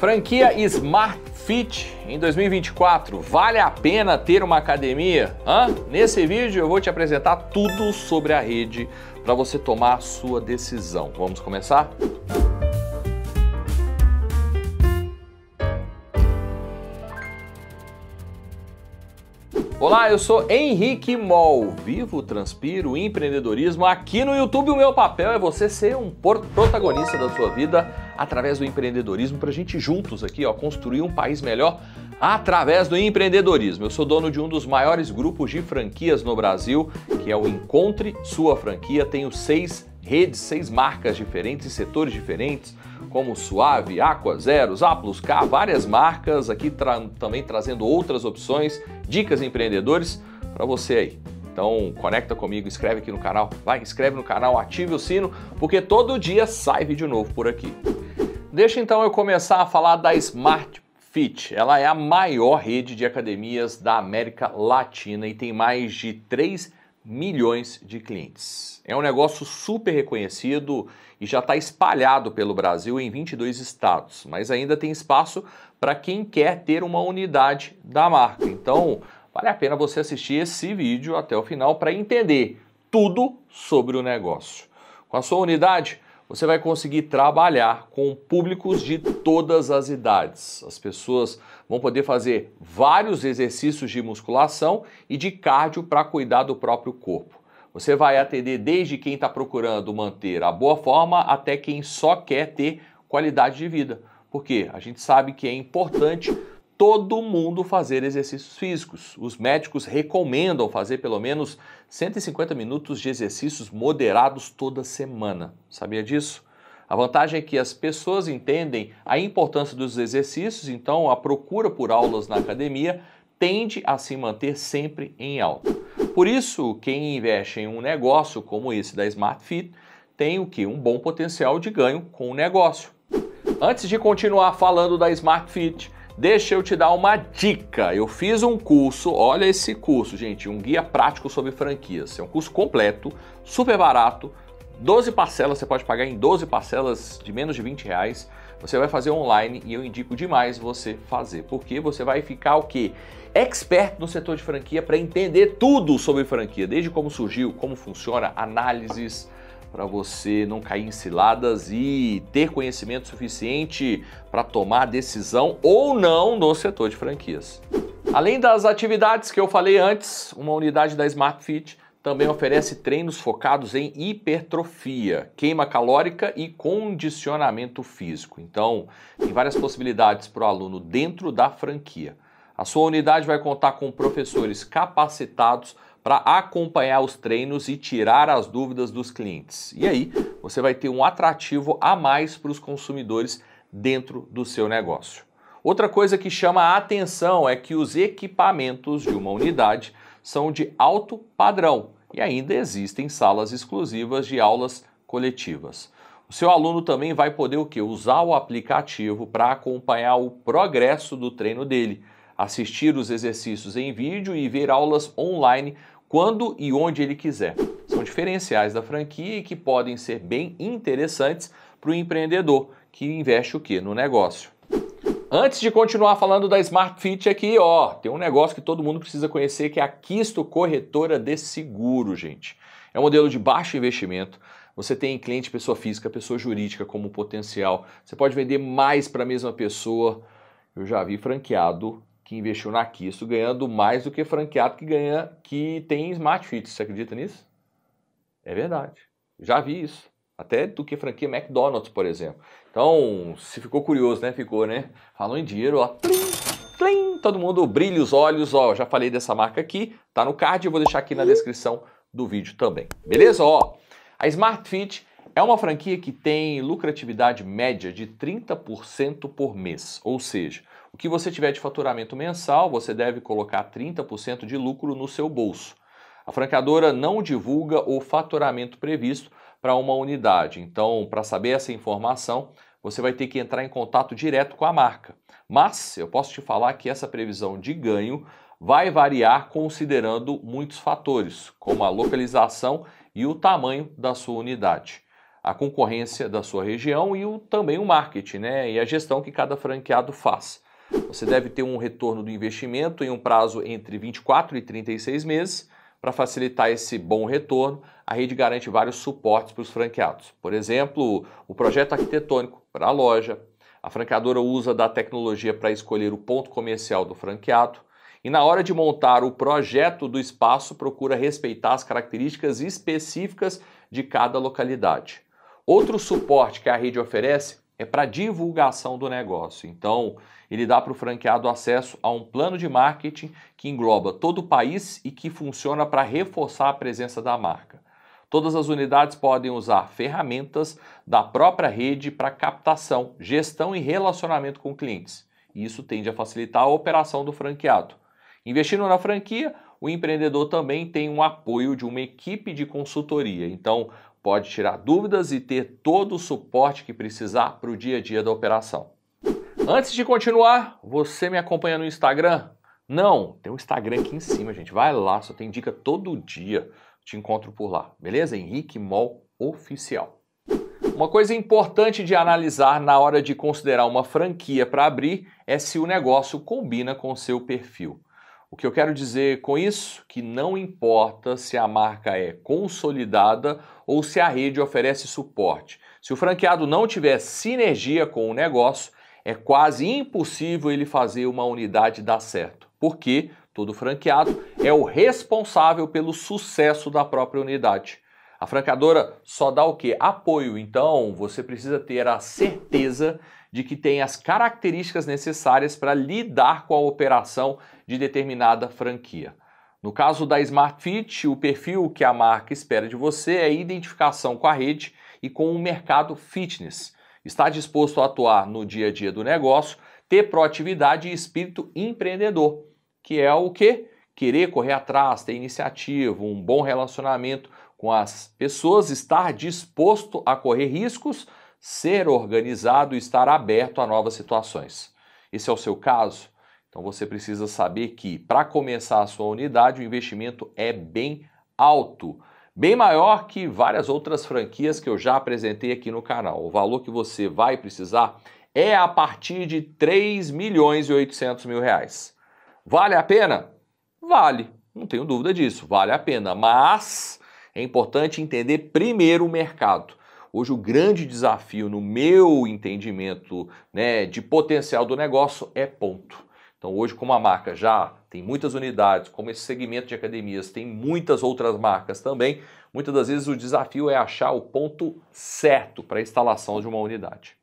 Franquia Smart Fit em 2024. Vale a pena ter uma academia? Hã? Nesse vídeo eu vou te apresentar tudo sobre a rede para você tomar a sua decisão. Vamos começar? Olá, eu sou Henrique Mol, vivo, transpiro, empreendedorismo. Aqui no YouTube o meu papel é você ser um protagonista da sua vida através do empreendedorismo para a gente juntos aqui, ó, construir um país melhor através do empreendedorismo. Eu sou dono de um dos maiores grupos de franquias no Brasil, que é o Encontre Sua Franquia. Tenho seis redes, seis marcas diferentes setores diferentes, como Suave, Aqua Zeros, A K, várias marcas aqui tra também trazendo outras opções, dicas empreendedores para você aí. Então conecta comigo, inscreve aqui no canal, vai, inscreve no canal, ative o sino, porque todo dia sai vídeo novo por aqui. Deixa então eu começar a falar da Smart Fit. Ela é a maior rede de academias da América Latina e tem mais de 3 milhões de clientes. É um negócio super reconhecido e já está espalhado pelo Brasil em 22 estados, mas ainda tem espaço para quem quer ter uma unidade da marca. Então, vale a pena você assistir esse vídeo até o final para entender tudo sobre o negócio. Com a sua unidade, você vai conseguir trabalhar com públicos de todas as idades. As pessoas vão poder fazer vários exercícios de musculação e de cardio para cuidar do próprio corpo. Você vai atender desde quem está procurando manter a boa forma até quem só quer ter qualidade de vida. Porque a gente sabe que é importante todo mundo fazer exercícios físicos. Os médicos recomendam fazer pelo menos 150 minutos de exercícios moderados toda semana. Sabia disso? A vantagem é que as pessoas entendem a importância dos exercícios, então a procura por aulas na academia tende a se manter sempre em alta. Por isso, quem investe em um negócio como esse da Smart Fit tem o que? Um bom potencial de ganho com o negócio. Antes de continuar falando da Smart Fit, Deixa eu te dar uma dica. Eu fiz um curso, olha esse curso, gente, um guia prático sobre franquias. É um curso completo, super barato, 12 parcelas, você pode pagar em 12 parcelas de menos de 20 reais. Você vai fazer online e eu indico demais você fazer, porque você vai ficar o quê? Expert no setor de franquia para entender tudo sobre franquia, desde como surgiu, como funciona, análises, para você não cair em ciladas e ter conhecimento suficiente para tomar decisão ou não no setor de franquias. Além das atividades que eu falei antes, uma unidade da Smart Fit também oferece treinos focados em hipertrofia, queima calórica e condicionamento físico. Então, tem várias possibilidades para o aluno dentro da franquia. A sua unidade vai contar com professores capacitados para acompanhar os treinos e tirar as dúvidas dos clientes. E aí, você vai ter um atrativo a mais para os consumidores dentro do seu negócio. Outra coisa que chama a atenção é que os equipamentos de uma unidade são de alto padrão e ainda existem salas exclusivas de aulas coletivas. O seu aluno também vai poder o que? Usar o aplicativo para acompanhar o progresso do treino dele assistir os exercícios em vídeo e ver aulas online quando e onde ele quiser. São diferenciais da franquia e que podem ser bem interessantes para o empreendedor que investe o que no negócio. Antes de continuar falando da Smart Fit aqui, ó, tem um negócio que todo mundo precisa conhecer que é a Quisto Corretora de Seguro, gente. É um modelo de baixo investimento. Você tem cliente pessoa física, pessoa jurídica como potencial. Você pode vender mais para a mesma pessoa. Eu já vi franqueado que investiu na Kisso ganhando mais do que franqueado que ganha que tem Smart Fit. Você acredita nisso? É verdade. Já vi isso. Até do que franquia McDonald's, por exemplo. Então, se ficou curioso, né? Ficou, né? Falou em dinheiro, ó. Tlim, tlim, todo mundo brilha os olhos, ó. Já falei dessa marca aqui, tá no card, eu vou deixar aqui na descrição do vídeo também. Beleza? Ó, a Smart Fit é uma franquia que tem lucratividade média de 30% por mês, ou seja, que você tiver de faturamento mensal, você deve colocar 30% de lucro no seu bolso. A franqueadora não divulga o faturamento previsto para uma unidade. Então, para saber essa informação, você vai ter que entrar em contato direto com a marca. Mas eu posso te falar que essa previsão de ganho vai variar considerando muitos fatores, como a localização e o tamanho da sua unidade, a concorrência da sua região e o, também o marketing né, e a gestão que cada franqueado faz. Você deve ter um retorno do investimento em um prazo entre 24 e 36 meses. Para facilitar esse bom retorno, a rede garante vários suportes para os franqueados. Por exemplo, o projeto arquitetônico para a loja. A franqueadora usa da tecnologia para escolher o ponto comercial do franqueado. E na hora de montar o projeto do espaço, procura respeitar as características específicas de cada localidade. Outro suporte que a rede oferece é para divulgação do negócio. Então, ele dá para o franqueado acesso a um plano de marketing que engloba todo o país e que funciona para reforçar a presença da marca. Todas as unidades podem usar ferramentas da própria rede para captação, gestão e relacionamento com clientes. E isso tende a facilitar a operação do franqueado. Investindo na franquia, o empreendedor também tem um apoio de uma equipe de consultoria. Então, Pode tirar dúvidas e ter todo o suporte que precisar para o dia a dia da operação. Antes de continuar, você me acompanha no Instagram? Não, tem um Instagram aqui em cima, gente. Vai lá, só tem dica todo dia. Te encontro por lá, beleza? Henrique Mol Oficial. Uma coisa importante de analisar na hora de considerar uma franquia para abrir é se o negócio combina com seu perfil. O que eu quero dizer com isso? Que não importa se a marca é consolidada ou se a rede oferece suporte. Se o franqueado não tiver sinergia com o negócio, é quase impossível ele fazer uma unidade dar certo. Porque todo franqueado é o responsável pelo sucesso da própria unidade. A francadora só dá o quê? Apoio. Então, você precisa ter a certeza de que tem as características necessárias para lidar com a operação de determinada franquia. No caso da Smart Fit, o perfil que a marca espera de você é identificação com a rede e com o mercado fitness. Está disposto a atuar no dia a dia do negócio, ter proatividade e espírito empreendedor, que é o que? Querer correr atrás, ter iniciativa, um bom relacionamento com as pessoas, estar disposto a correr riscos, ser organizado e estar aberto a novas situações. Esse é o seu caso? Então você precisa saber que para começar a sua unidade o investimento é bem alto, bem maior que várias outras franquias que eu já apresentei aqui no canal. O valor que você vai precisar é a partir de 3 milhões e 800 mil reais. Vale a pena? Vale, não tenho dúvida disso, vale a pena, mas é importante entender primeiro o mercado. Hoje, o grande desafio, no meu entendimento né, de potencial do negócio, é ponto. Então, hoje, como a marca já tem muitas unidades, como esse segmento de academias tem muitas outras marcas também, muitas das vezes o desafio é achar o ponto certo para a instalação de uma unidade.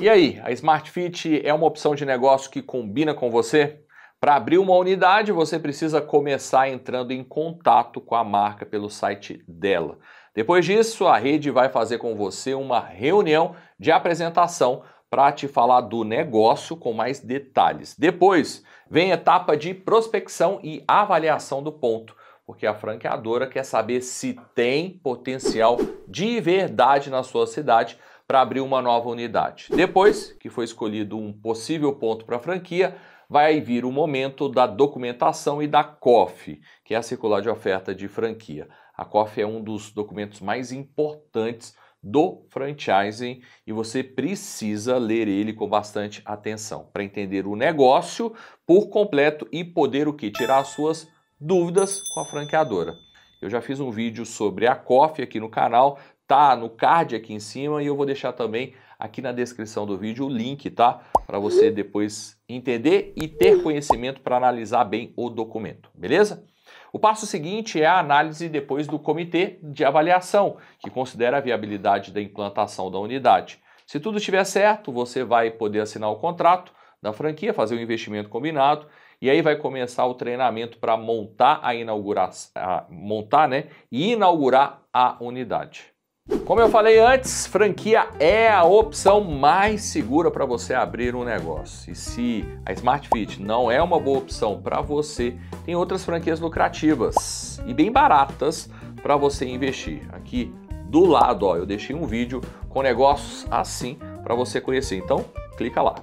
E aí, a Smart Fit é uma opção de negócio que combina com você? Para abrir uma unidade, você precisa começar entrando em contato com a marca pelo site dela. Depois disso, a rede vai fazer com você uma reunião de apresentação para te falar do negócio com mais detalhes. Depois, vem a etapa de prospecção e avaliação do ponto, porque a franqueadora quer saber se tem potencial de verdade na sua cidade para abrir uma nova unidade. Depois que foi escolhido um possível ponto para a franquia, vai vir o momento da documentação e da COF, que é a circular de oferta de franquia. A COF é um dos documentos mais importantes do franchising e você precisa ler ele com bastante atenção para entender o negócio por completo e poder o que tirar as suas dúvidas com a franqueadora. Eu já fiz um vídeo sobre a COF aqui no canal, tá no card aqui em cima e eu vou deixar também aqui na descrição do vídeo o link, tá? Para você depois entender e ter conhecimento para analisar bem o documento, beleza? O passo seguinte é a análise depois do comitê de avaliação, que considera a viabilidade da implantação da unidade. Se tudo estiver certo, você vai poder assinar o contrato da franquia, fazer o investimento combinado e aí vai começar o treinamento para montar a inaugurar, a montar, né, e inaugurar a unidade. Como eu falei antes, franquia é a opção mais segura para você abrir um negócio. E se a Smart Fit não é uma boa opção para você, tem outras franquias lucrativas e bem baratas para você investir. Aqui do lado, ó, eu deixei um vídeo com negócios assim para você conhecer. Então, clica lá.